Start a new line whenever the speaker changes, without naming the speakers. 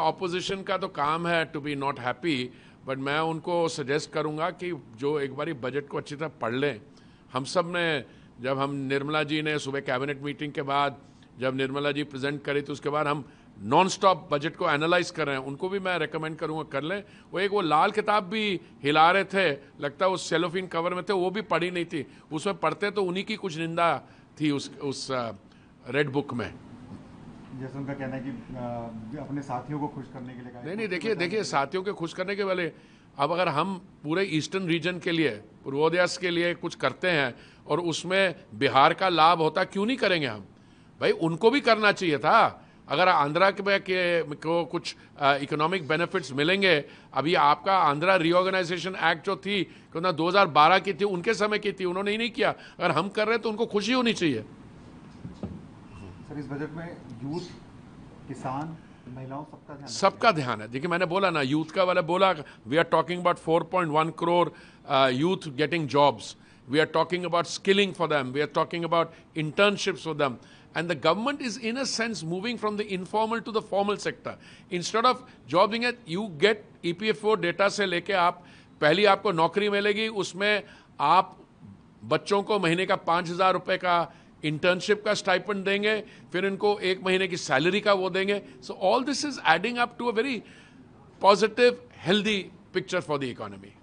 opposition का तो काम है to be not happy but मैं उनको सजेस्ट करूंगा कि जो एक बारी बजट को अच्छी तरह पढ़ लें हम सब ने जब हम निर्मला जी ने सुबह कैबिनेट मीटिंग के बाद जब निर्मला जी प्रेजेंट करी तो उसके बाद हम नॉन स्टॉप बजट को एनालाइज कर रहे हैं उनको भी मैं रेकमेंड करूंगा कर लें वो एक वो लाल किताब भी हिला रहे थे लगता है वो सेलोफिन कवर में थे वो भी पढ़ी नहीं थी उसमें पढ़ते तो उन्हीं की कुछ निंदा थी उस उस रेड uh, बुक में
जैसे उनका कहना है कि अपने साथियों को खुश करने के लिए
नहीं नहीं तो देखिए देखिए साथियों के खुश करने के वाले अब अगर हम पूरे ईस्टर्न रीजन के लिए पूर्वोदयास के लिए कुछ करते हैं और उसमें बिहार का लाभ होता क्यों नहीं करेंगे हम भाई उनको भी करना चाहिए था अगर आंध्रा के, के को कुछ इकोनॉमिक बेनिफिट्स मिलेंगे अभी आपका आंध्रा रीऑर्गेनाइजेशन एक्ट जो थी दो हज़ार बारह की थी उनके समय की थी उन्होंने ही नहीं किया अगर हम कर रहे हैं तो उनको खुशी होनी चाहिए सर इस बजट में यूथ किसान
महिलाओं सबका
ध्यान सबका ध्यान है देखिए मैंने बोला ना यूथ का वाला बोला we are talking about 4.1 crore youth getting jobs we are talking about skilling for them we are talking about internships for them government is in a sense moving from the informal to the formal sector instead of jobbing at you get E P F O data से लेके आप पहली आपको नौकरी मिलेगी उसमें आप बच्चों को महीने का पाँच हज़ार रुपये का इंटर्नशिप का स्टाइपन देंगे फिर इनको एक महीने की सैलरी का वो देंगे so all this is adding up to a very positive healthy picture for the economy